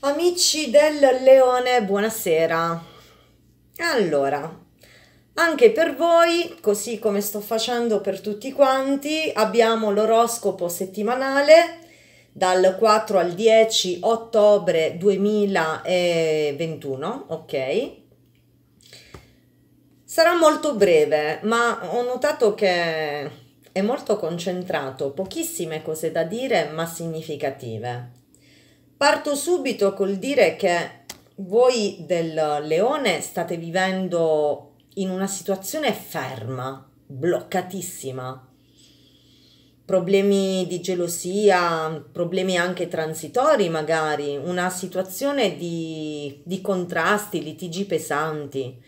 Amici del leone, buonasera. Allora, anche per voi, così come sto facendo per tutti quanti, abbiamo l'oroscopo settimanale dal 4 al 10 ottobre 2021, ok? Sarà molto breve, ma ho notato che è molto concentrato, pochissime cose da dire, ma significative. Parto subito col dire che voi del leone state vivendo in una situazione ferma, bloccatissima. Problemi di gelosia, problemi anche transitori magari, una situazione di, di contrasti, litigi pesanti.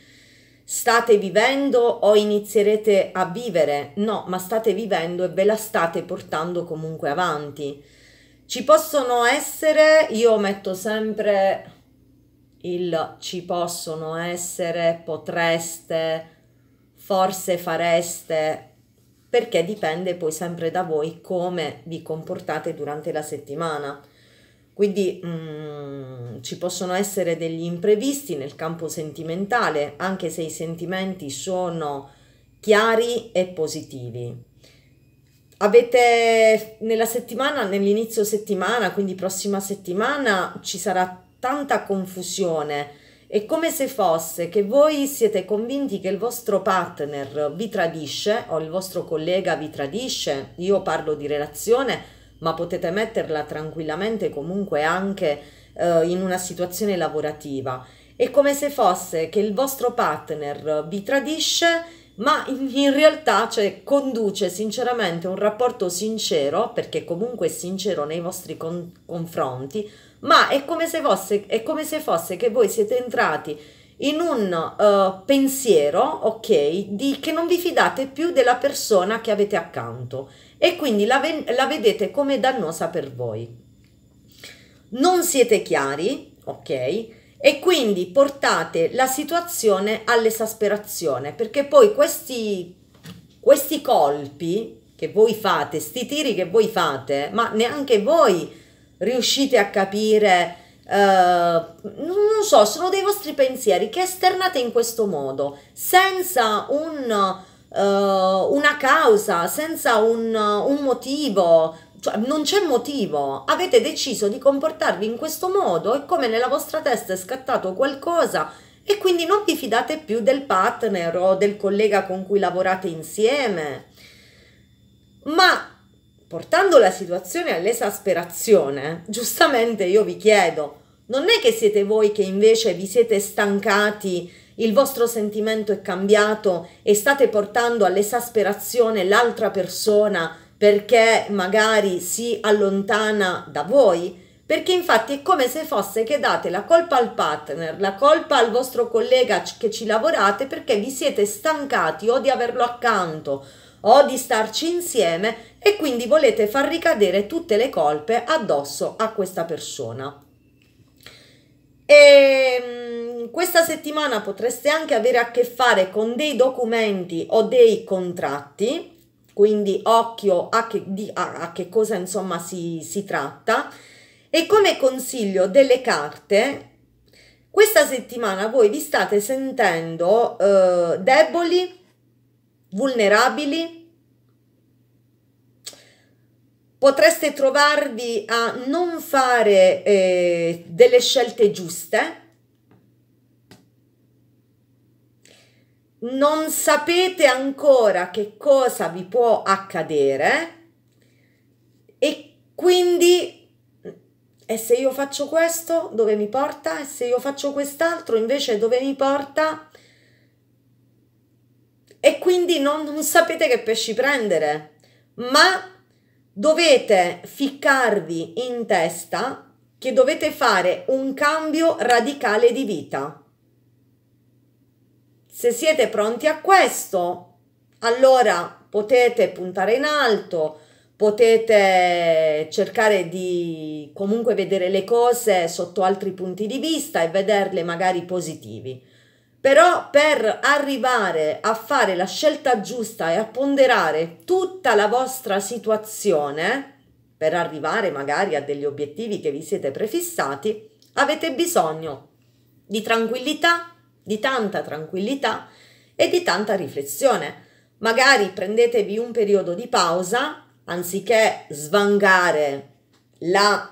State vivendo o inizierete a vivere? No, ma state vivendo e ve la state portando comunque avanti ci possono essere, io metto sempre il ci possono essere, potreste, forse fareste, perché dipende poi sempre da voi come vi comportate durante la settimana. Quindi mh, mm, ci possono essere degli imprevisti nel campo sentimentale, anche se i sentimenti sono chiari e positivi avete nella settimana, nell'inizio settimana, quindi prossima settimana, ci sarà tanta confusione. È come se fosse che voi siete convinti che il vostro partner vi tradisce o il vostro collega vi tradisce. Io parlo di relazione, ma potete metterla tranquillamente comunque anche eh, in una situazione lavorativa. È come se fosse che il vostro partner vi tradisce ma in, in realtà cioè, conduce sinceramente un rapporto sincero, perché comunque è sincero nei vostri con, confronti, ma è come, fosse, è come, se fosse, che voi siete entrati in un uh, pensiero, ok, di, che non vi fidate più della persona che avete accanto e quindi la, la vedete come dannosa per voi. Non siete chiari, ok? e quindi portate la situazione all'esasperazione perché poi questi, questi colpi che voi fate, sti tiri che voi fate, ma neanche voi riuscite a capire, eh, non so, sono dei vostri pensieri che esternate in questo modo, senza un, eh, una causa, senza un, un motivo, cioè, non c'è motivo, avete deciso di comportarvi in questo modo e come nella vostra testa è scattato qualcosa e quindi non vi fidate più del partner o del collega con cui lavorate insieme. Ma portando la situazione all'esasperazione, giustamente io vi chiedo, non è che siete voi che invece vi siete stancati, il vostro sentimento è cambiato e state portando all'esasperazione l'altra persona perché magari si allontana da voi, perché infatti è come se fosse che date la colpa al partner, la colpa al vostro collega che ci lavorate perché vi siete stancati o di averlo accanto o di starci insieme e quindi volete far ricadere tutte le colpe addosso a questa persona. E ehm, questa settimana potreste anche avere a che fare con dei documenti o dei contratti quindi occhio a che, di, a, a che cosa insomma si, si tratta. E come consiglio delle carte, questa settimana voi vi state sentendo eh, deboli, vulnerabili, potreste trovarvi a non fare eh, delle scelte giuste non sapete ancora che cosa vi può accadere e quindi e se io faccio questo dove mi porta e se io faccio quest'altro invece dove mi porta e quindi non, non sapete che pesci prendere ma dovete ficcarvi in testa che dovete fare un cambio radicale di vita se siete pronti a questo, allora potete puntare in alto, potete cercare di comunque vedere le cose sotto altri punti di vista e vederle magari positivi. Però per arrivare a fare la scelta giusta e a ponderare tutta la vostra situazione, per arrivare magari a degli obiettivi che vi siete prefissati, avete bisogno di tranquillità, di tanta tranquillità e di tanta riflessione. Magari prendetevi un periodo di pausa, anziché svangare la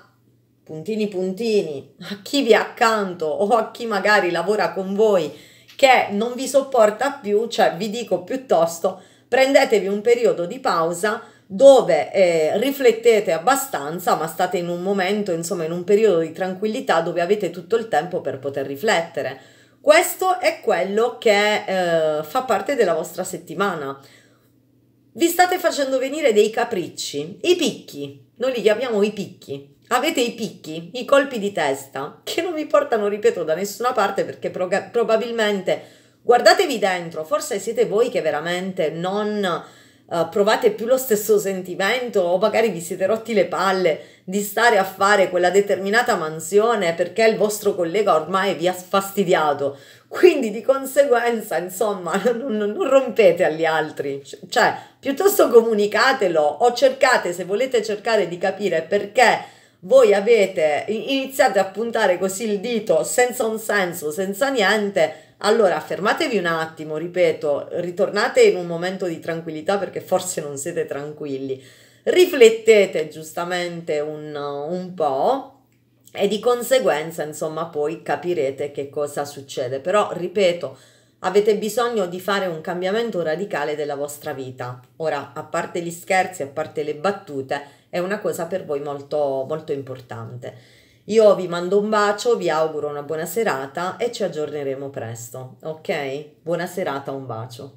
puntini puntini a chi vi è accanto o a chi magari lavora con voi che non vi sopporta più, cioè vi dico piuttosto prendetevi un periodo di pausa dove eh, riflettete abbastanza, ma state in un momento, insomma, in un periodo di tranquillità dove avete tutto il tempo per poter riflettere questo è quello che eh, fa parte della vostra settimana. Vi state facendo venire dei capricci, i picchi, noi li chiamiamo i picchi. Avete i picchi, i colpi di testa, che non vi portano, ripeto, da nessuna parte perché probabilmente guardatevi dentro, forse siete voi che veramente non eh, provate più lo stesso sentimento o magari vi siete rotti le palle di stare a fare quella determinata mansione perché il vostro collega ormai vi ha fastidiato. Quindi di conseguenza, insomma, non, non rompete agli altri, cioè piuttosto comunicatelo o cercate, se volete cercare di capire perché voi avete iniziate a puntare così il dito senza un senso, senza niente, allora, fermatevi un attimo, ripeto, ritornate in un momento di tranquillità perché forse non siete tranquilli. Riflettete giustamente un, un po' e di conseguenza, insomma, poi capirete che cosa succede. Però, ripeto, avete bisogno di fare un cambiamento radicale della vostra vita. Ora, a parte gli scherzi, a parte le battute, è una cosa per voi molto, molto importante. Io vi mando un bacio, vi auguro una buona serata e ci aggiorneremo presto, ok? Buona serata, un bacio.